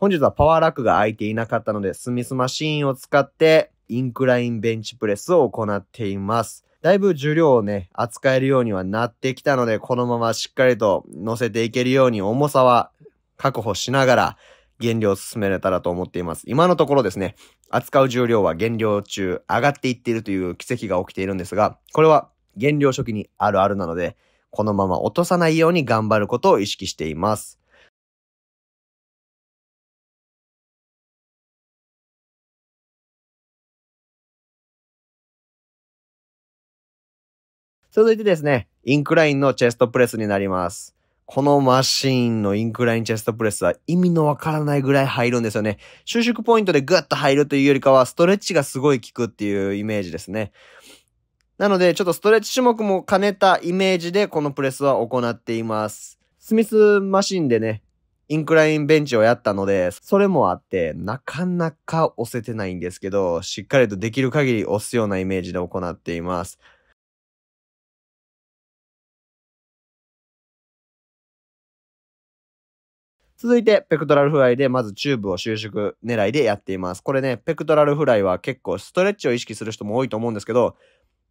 本日はパワーラックが空いていなかったので、スミスマシーンを使って、インクラインベンチプレスを行っています。だいぶ重量をね、扱えるようにはなってきたので、このまましっかりと乗せていけるように重さは確保しながら、減量を進めれたらと思っています。今のところですね、扱う重量は減量中上がっていっているという奇跡が起きているんですが、これは減量初期にあるあるなので、このまま落とさないように頑張ることを意識しています。続いてですね、インクラインのチェストプレスになります。このマシーンのインクラインチェストプレスは意味のわからないぐらい入るんですよね。収縮ポイントでグッと入るというよりかは、ストレッチがすごい効くっていうイメージですね。なので、ちょっとストレッチ種目も兼ねたイメージで、このプレスは行っています。スミスマシンでね、インクラインベンチをやったので、それもあって、なかなか押せてないんですけど、しっかりとできる限り押すようなイメージで行っています。続いて、ペクトラルフライで、まずチューブを収縮狙いでやっています。これね、ペクトラルフライは結構ストレッチを意識する人も多いと思うんですけど、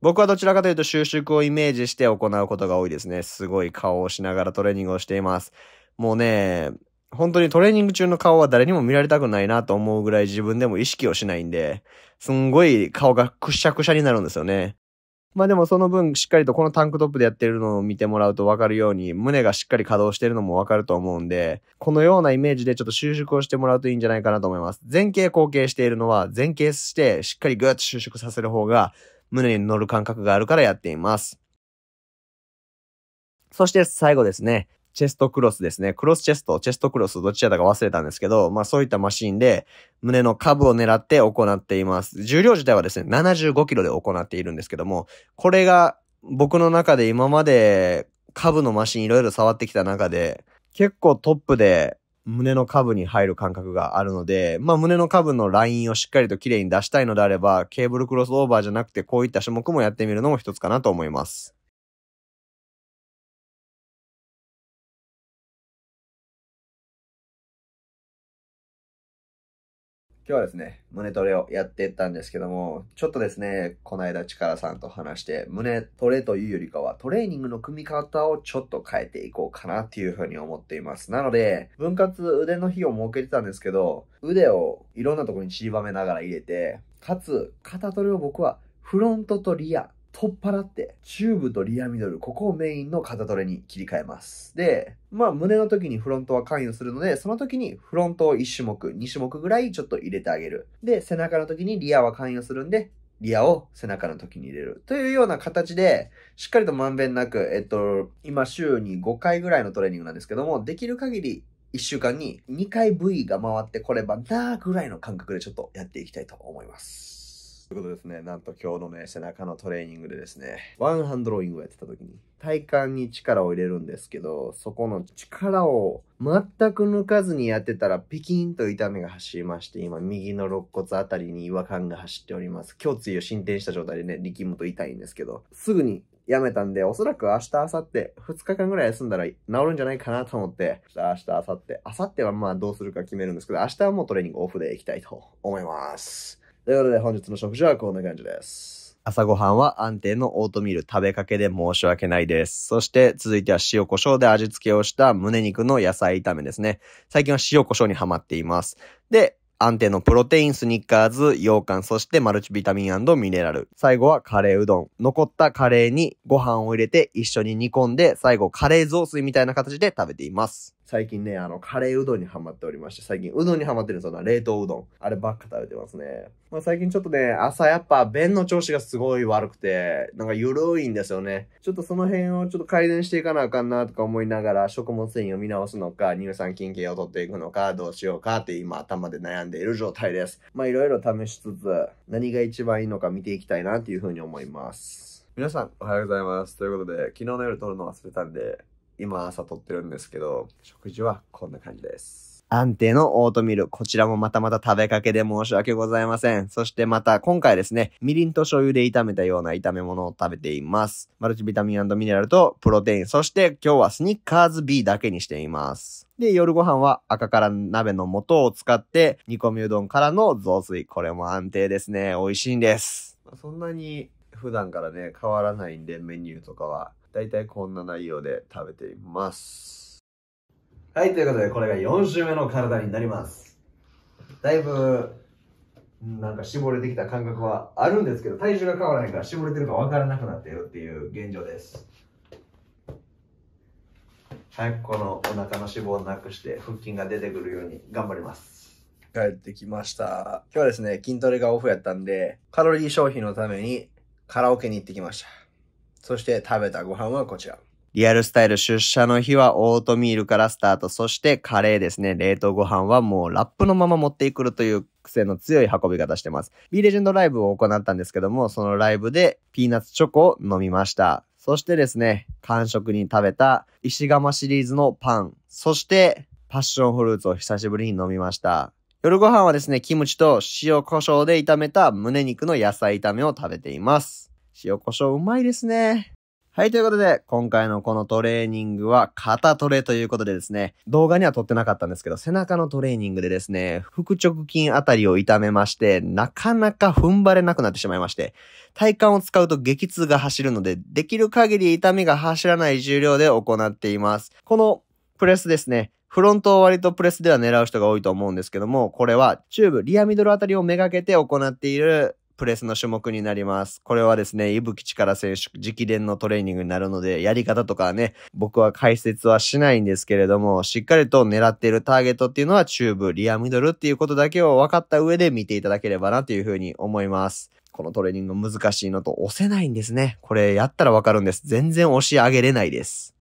僕はどちらかというと収縮をイメージして行うことが多いですね。すごい顔をしながらトレーニングをしています。もうね、本当にトレーニング中の顔は誰にも見られたくないなと思うぐらい自分でも意識をしないんで、すんごい顔がくしゃくしゃになるんですよね。まあでもその分しっかりとこのタンクトップでやってるのを見てもらうと分かるように胸がしっかり稼働してるのも分かると思うんでこのようなイメージでちょっと収縮をしてもらうといいんじゃないかなと思います前傾後傾しているのは前傾してしっかりグッと収縮させる方が胸に乗る感覚があるからやっていますそして最後ですねチェストクロスですね。クロスチェスト、チェストクロス、どちらたか忘れたんですけど、まあそういったマシンで、胸の下部を狙って行っています。重量自体はですね、75キロで行っているんですけども、これが僕の中で今まで下部のマシンいろいろ触ってきた中で、結構トップで胸の下部に入る感覚があるので、まあ胸の下部のラインをしっかりと綺麗に出したいのであれば、ケーブルクロスオーバーじゃなくてこういった種目もやってみるのも一つかなと思います。今日はですね、胸トレをやっていったんですけども、ちょっとですね、この間力さんと話して、胸トレというよりかはトレーニングの組み方をちょっと変えていこうかなっていうふうに思っています。なので、分割腕の日を設けてたんですけど、腕をいろんなところに散りばめながら入れて、かつ、肩トレを僕はフロントとリア取っ払って、チューブとリアミドル、ここをメインの肩トレに切り替えます。で、まあ胸の時にフロントは関与するので、その時にフロントを1種目、2種目ぐらいちょっと入れてあげる。で、背中の時にリアは関与するんで、リアを背中の時に入れる。というような形で、しっかりとまんべんなく、えっと、今週に5回ぐらいのトレーニングなんですけども、できる限り1週間に2回 V が回ってこればなーぐらいの感覚でちょっとやっていきたいと思います。ということですね、なんと今日のね、背中のトレーニングでですね、ワンハンドローイングをやってた時に、体幹に力を入れるんですけど、そこの力を全く抜かずにやってたら、ピキンと痛みが走りまして、今、右の肋骨あたりに違和感が走っております。胸椎を進展した状態でね、力むと痛いんですけど、すぐにやめたんで、おそらく明日、明後日、2日間ぐらい休んだら治るんじゃないかなと思って、明日、明後日、明後日はまあどうするか決めるんですけど、明日はもうトレーニングオフでいきたいと思います。ということで本日の食事はこんな感じです。朝ごはんは安定のオートミール食べかけで申し訳ないです。そして続いては塩胡椒で味付けをした胸肉の野菜炒めですね。最近は塩胡椒にハマっています。で、安定のプロテイン、スニッカーズ、羊羹、そしてマルチビタミンミネラル。最後はカレーうどん。残ったカレーにご飯を入れて一緒に煮込んで、最後カレー雑炊みたいな形で食べています。最近ね、あの、カレーうどんにハマっておりまして、最近うどんにハマってるんですよ。冷凍うどん。あればっか食べてますね。まあ、最近ちょっとね、朝やっぱ便の調子がすごい悪くて、なんか緩いんですよね。ちょっとその辺をちょっと改善していかなあかんなとか思いながら、食物繊維を見直すのか、乳酸菌系を取っていくのか、どうしようかって今頭で悩んでいる状態です。まあいろいろ試しつつ、何が一番いいのか見ていきたいなっていうふうに思います。皆さんおはようございます。ということで、昨日の夜撮るの忘れたんで、今朝撮ってるんですけど、食事はこんな感じです。安定のオートミール。こちらもまたまた食べかけで申し訳ございません。そしてまた今回ですね、みりんと醤油で炒めたような炒め物を食べています。マルチビタミンミネラルとプロテイン。そして今日はスニッカーズ B だけにしています。で、夜ご飯は赤から鍋の素を使って煮込みうどんからの雑炊。これも安定ですね。美味しいんです。そんなに普段からね、変わらないんで、メニューとかは。大体こんな内容で食べています。はい、ということで、これが4週目の体になります。だいぶ、なんか絞れてきた感覚はあるんですけど、体重が変わらないから絞れてるかわからなくなっているっていう現状です。早くこのお腹の脂肪をなくして腹筋が出てくるように頑張ります。帰ってきました。今日はですね、筋トレがオフやったんで、カロリー消費のためにカラオケに行ってきました。そして食べたご飯はこちら。リアルスタイル出社の日はオートミールからスタート。そしてカレーですね。冷凍ご飯はもうラップのまま持ってくるという癖の強い運び方してます。B レジェンドライブを行ったんですけども、そのライブでピーナッツチョコを飲みました。そしてですね、完食に食べた石窯シリーズのパン。そしてパッションフルーツを久しぶりに飲みました。夜ご飯はですね、キムチと塩胡椒で炒めた胸肉の野菜炒めを食べています。塩胡椒うまいですね。はい、ということで、今回のこのトレーニングは肩トレということでですね、動画には撮ってなかったんですけど、背中のトレーニングでですね、腹直筋あたりを痛めまして、なかなか踏ん張れなくなってしまいまして、体幹を使うと激痛が走るので、できる限り痛みが走らない重量で行っています。このプレスですね、フロントを割とプレスでは狙う人が多いと思うんですけども、これはチューブ、リアミドルあたりをめがけて行っているプレスの種目になります。これはですね、伊吹力選手直伝のトレーニングになるので、やり方とかね、僕は解説はしないんですけれども、しっかりと狙っているターゲットっていうのはチューブ、リアミドルっていうことだけを分かった上で見ていただければなというふうに思います。このトレーニング難しいのと押せないんですね。これやったらわかるんです。全然押し上げれないです。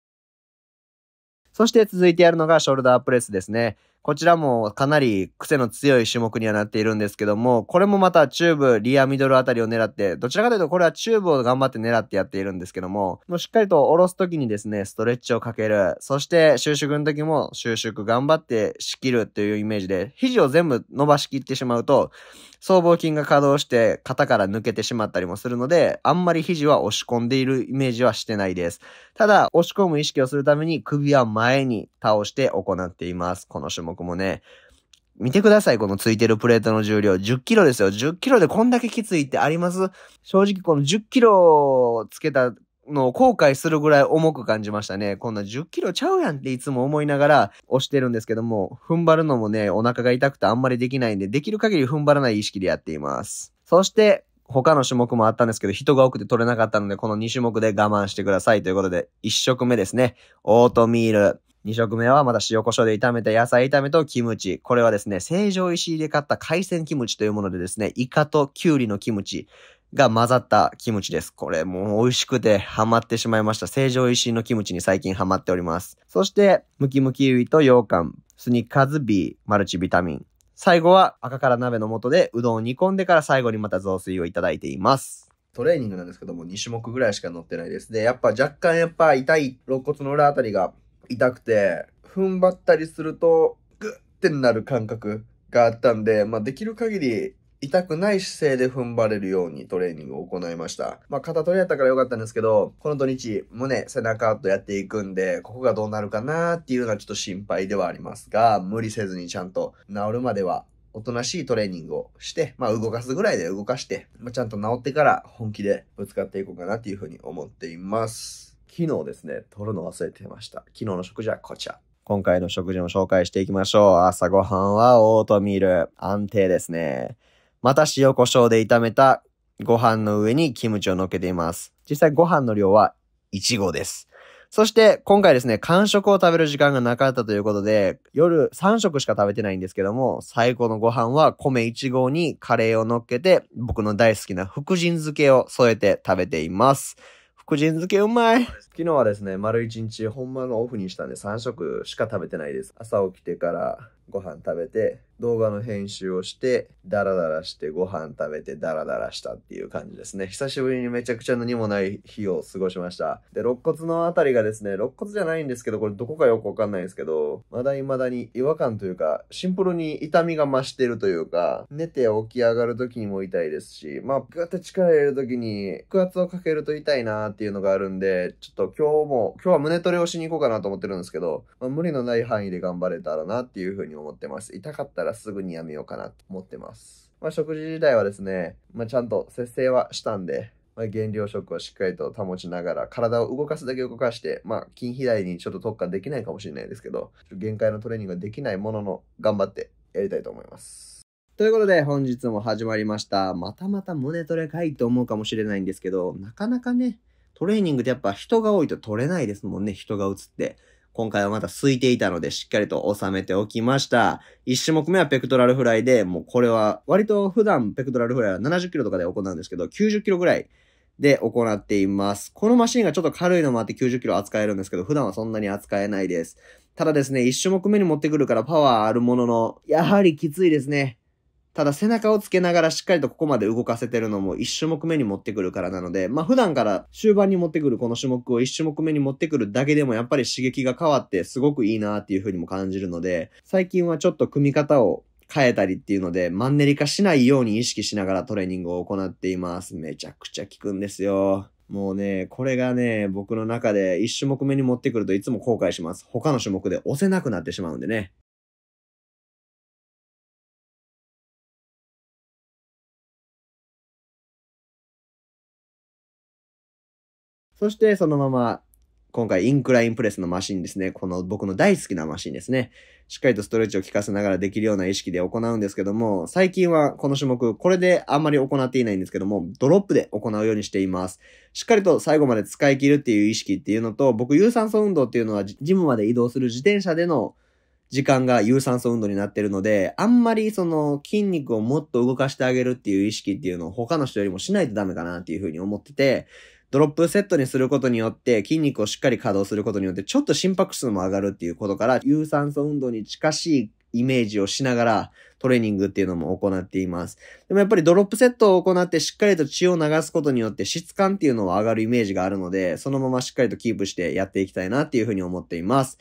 そして続いてやるのがショルダープレスですね。こちらもかなり癖の強い種目にはなっているんですけども、これもまたチューブ、リアミドルあたりを狙って、どちらかというとこれはチューブを頑張って狙ってやっているんですけども、もうしっかりと下ろす時にですね、ストレッチをかける、そして収縮の時も収縮頑張って仕切るというイメージで、肘を全部伸ばしきってしまうと、僧帽筋が稼働して肩から抜けてしまったりもするので、あんまり肘は押し込んでいるイメージはしてないです。ただ、押し込む意識をするために首は前に倒して行っています。この種目もね、見てください、このついてるプレートの重量。10キロですよ。10キロでこんだけきついってあります正直この10キロつけたのを後悔するぐらい重く感じましたね。こんな10キロちゃうやんっていつも思いながら押してるんですけども、踏ん張るのもね、お腹が痛くてあんまりできないんで、できる限り踏ん張らない意識でやっています。そして、他の種目もあったんですけど、人が多くて取れなかったので、この2種目で我慢してくださいということで、1食目ですね。オートミール。2食目はまだ塩コショウで炒めた野菜炒めとキムチ。これはですね、成城石井で買った海鮮キムチというものでですね、イカとキュウリのキムチ。が混ざったキムチです。これもう美味しくてハマってしまいました。成城石井のキムチに最近ハマっております。そして、ムキムキウイと羊羹、スニッカーズビー、マルチビタミン。最後は赤から鍋の素でうどんを煮込んでから最後にまた雑炊をいただいています。トレーニングなんですけども2種目ぐらいしか乗ってないです。で、やっぱ若干やっぱ痛い肋骨の裏あたりが痛くて、踏ん張ったりすると、グッてなる感覚があったんで、まあ、できる限り痛くない姿勢で踏ん張れるようにトレーニングを行いました。まあ、肩トレやったから良かったんですけど、この土日、胸、背中とやっていくんで、ここがどうなるかなっていうのはちょっと心配ではありますが、無理せずにちゃんと治るまでは、おとなしいトレーニングをして、まあ、動かすぐらいで動かして、まあ、ちゃんと治ってから本気でぶつかっていこうかなっていうふうに思っています。昨日ですね、取るの忘れてました。昨日の食事はこちら。今回の食事も紹介していきましょう。朝ごはんはオートミール。安定ですね。また塩胡椒で炒めたご飯の上にキムチを乗っけています。実際ご飯の量は1合です。そして今回ですね、完食を食べる時間がなかったということで、夜3食しか食べてないんですけども、最高のご飯は米1合にカレーを乗っけて、僕の大好きな福神漬けを添えて食べています。個人漬けうまい。昨日はですね、丸一日、ほんまのオフにしたんで3食しか食べてないです。朝起きてからご飯食べて、動画の編集をして、ダラダラしてご飯食べてダラダラしたっていう感じですね。久しぶりにめちゃくちゃ何もない日を過ごしました。で、肋骨のあたりがですね、肋骨じゃないんですけど、これどこかよくわかんないんですけど、まだ未だに違和感というか、シンプルに痛みが増してるというか、寝て起き上がる時にも痛いですし、まあ、グって力入れる時に、腹圧をかけると痛いなーっていうのがあるんで、ちょっと今日も、今日は胸トレをしに行こうかなと思ってるんですけど、まあ、無理のない範囲で頑張れたらなっていうふうに思ってます。痛かったらからすぐにやめようかなと思ってます。まあ、食事自体はですね、まあ、ちゃんと節制はしたんで、まあ、原料食をしっかりと保ちながら、体を動かすだけ動かして、まあ、筋肥大にちょっと特化できないかもしれないですけど、限界のトレーニングができないものの、頑張ってやりたいと思います。ということで本日も始まりました。またまた胸トレかいと思うかもしれないんですけど、なかなかね、トレーニングってやっぱ人が多いと取れないですもんね、人がつって。今回はまだ空いていたのでしっかりと収めておきました。1種目目はペクトラルフライで、もうこれは割と普段ペクトラルフライは70キロとかで行うんですけど、90キロぐらいで行っています。このマシンがちょっと軽いのもあって90キロ扱えるんですけど、普段はそんなに扱えないです。ただですね、1種目目に持ってくるからパワーあるものの、やはりきついですね。ただ背中をつけながらしっかりとここまで動かせてるのも1種目目に持ってくるからなので、まあ普段から終盤に持ってくるこの種目を1種目目に持ってくるだけでもやっぱり刺激が変わってすごくいいなっていう風にも感じるので、最近はちょっと組み方を変えたりっていうので、マンネリ化しないように意識しながらトレーニングを行っています。めちゃくちゃ効くんですよ。もうね、これがね、僕の中で1種目目に持ってくるといつも後悔します。他の種目で押せなくなってしまうんでね。そしてそのまま、今回インクラインプレスのマシンですね。この僕の大好きなマシンですね。しっかりとストレッチを効かせながらできるような意識で行うんですけども、最近はこの種目、これであんまり行っていないんですけども、ドロップで行うようにしています。しっかりと最後まで使い切るっていう意識っていうのと、僕有酸素運動っていうのはジムまで移動する自転車での時間が有酸素運動になってるので、あんまりその筋肉をもっと動かしてあげるっていう意識っていうのを他の人よりもしないとダメかなっていうふうに思ってて、ドロップセットにすることによって筋肉をしっかり稼働することによってちょっと心拍数も上がるっていうことから有酸素運動に近しいイメージをしながらトレーニングっていうのも行っています。でもやっぱりドロップセットを行ってしっかりと血を流すことによって質感っていうのは上がるイメージがあるので、そのまましっかりとキープしてやっていきたいなっていうふうに思っています。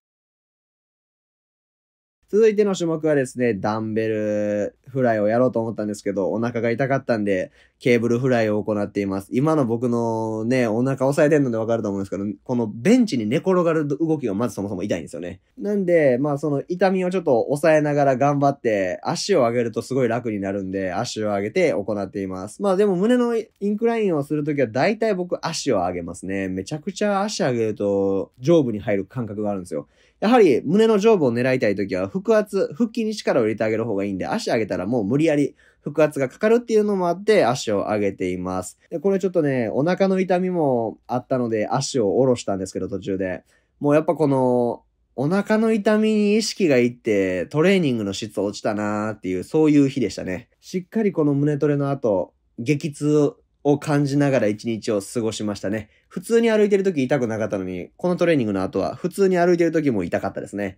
続いての種目はですね、ダンベルフライをやろうと思ったんですけど、お腹が痛かったんで、ケーブルフライを行っています。今の僕のね、お腹押さえてるのでわかると思うんですけど、このベンチに寝転がる動きがまずそもそも痛いんですよね。なんで、まあその痛みをちょっと抑えながら頑張って、足を上げるとすごい楽になるんで、足を上げて行っています。まあでも胸のインクラインをするときは大体僕足を上げますね。めちゃくちゃ足上げると上部に入る感覚があるんですよ。やはり胸の上部を狙いたい時は腹圧、腹筋に力を入れてあげる方がいいんで、足上げたらもう無理やり腹圧がかかるっていうのもあって足を上げています。で、これちょっとね、お腹の痛みもあったので足を下ろしたんですけど途中で。もうやっぱこの、お腹の痛みに意識がいってトレーニングの質落ちたなーっていうそういう日でしたね。しっかりこの胸トレの後、激痛を感じながら一日を過ごしましたね。普通に歩いてる時痛くなかったのに、このトレーニングの後は普通に歩いてる時も痛かったですね。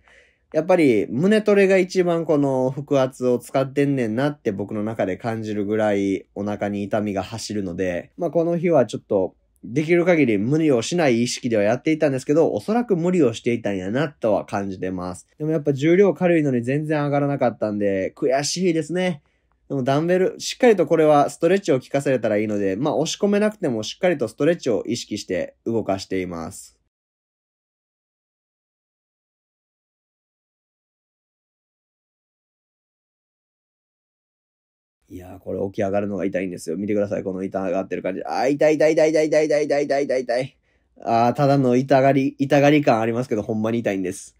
やっぱり胸トレが一番この腹圧を使ってんねんなって僕の中で感じるぐらいお腹に痛みが走るので、まあこの日はちょっとできる限り無理をしない意識ではやっていたんですけど、おそらく無理をしていたんやなとは感じてます。でもやっぱ重量軽いのに全然上がらなかったんで、悔しいですね。でもダンベル、しっかりとこれはストレッチを効かされたらいいので、まあ押し込めなくてもしっかりとストレッチを意識して動かしています。いやー、これ起き上がるのが痛いんですよ。見てください、この痛がってる感じ。あ痛い痛い痛い痛い痛い痛い痛い痛い痛い。あー、ただの痛がり、痛がり感ありますけど、ほんまに痛いんです。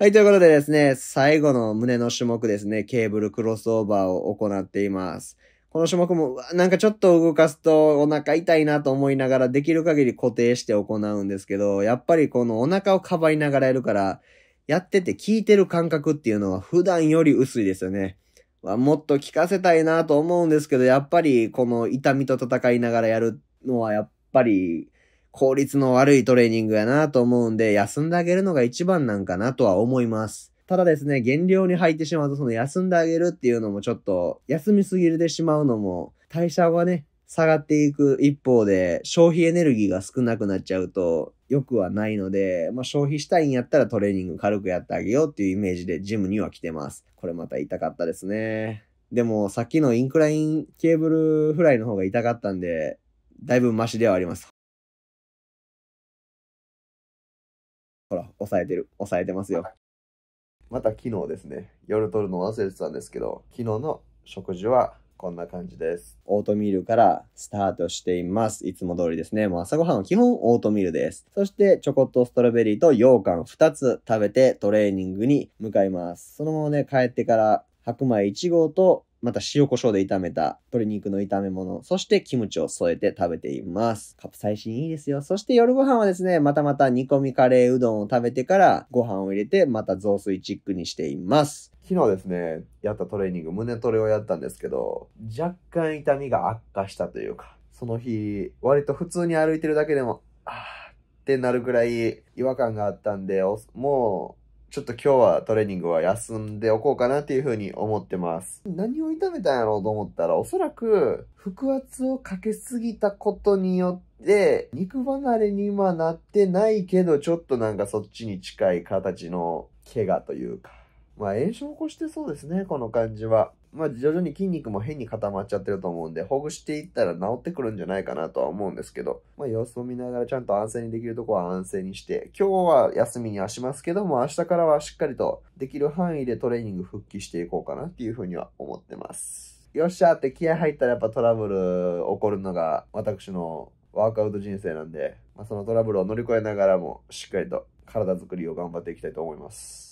はい、ということでですね、最後の胸の種目ですね、ケーブルクロスオーバーを行っています。この種目も、なんかちょっと動かすとお腹痛いなと思いながら、できる限り固定して行うんですけど、やっぱりこのお腹をかばいながらやるから、やってて効いてる感覚っていうのは普段より薄いですよね。もっと効かせたいなと思うんですけど、やっぱりこの痛みと戦いながらやるのはやっぱり効率の悪いトレーニングやなと思うんで、休んであげるのが一番なんかなとは思います。ただですね、減量に入ってしまうと、その休んであげるっていうのもちょっと、休みすぎるでしまうのも、代謝はね、下がっていく一方で、消費エネルギーが少なくなっちゃうと、良くはないので、まあ、消費したいんやったらトレーニング軽くやってあげようっていうイメージでジムには来てます。これまた痛かったですね。でも、さっきのインクラインケーブルフライの方が痛かったんで、だいぶマシではあります。ほら、抑えてる、抑えてますよ。また昨日ですね、夜取るの忘れてたんですけど、昨日の食事はこんな感じです。オートミールからスタートしています。いつも通りですね。もう朝ごはんは基本オートミールです。そしてチョコとストロベリーと羊羹2つ食べてトレーニングに向かいます。そのままね、帰ってから白米1合とまた塩コショウで炒めた鶏肉の炒め物、そしてキムチを添えて食べています。カプサイシンいいですよ。そして夜ご飯はですね、またまた煮込みカレーうどんを食べてからご飯を入れて、また雑炊チックにしています。昨日ですね、やったトレーニング、胸トレをやったんですけど、若干痛みが悪化したというか、その日、割と普通に歩いてるだけでも、あーってなるくらい違和感があったんで、もうちょっと今日はトレーニングは休んでおこうかなっていうふうに思ってます。何を痛めたんやろうと思ったら、おそらく腹圧をかけすぎたことによって、肉離れにはなってないけど、ちょっとなんかそっちに近い形の怪我というか。まあ炎症を起こしてそうですね、この感じは。まあ、徐々に筋肉も変に固まっちゃってると思うんで、ほぐしていったら治ってくるんじゃないかなとは思うんですけど、まあ、様子を見ながらちゃんと安静にできるとこは安静にして、今日は休みにはしますけども、明日からはしっかりとできる範囲でトレーニング復帰していこうかなっていうふうには思ってます。よっしゃって気合入ったらやっぱトラブル起こるのが私のワークアウト人生なんで、まあ、そのトラブルを乗り越えながらもしっかりと体作りを頑張っていきたいと思います。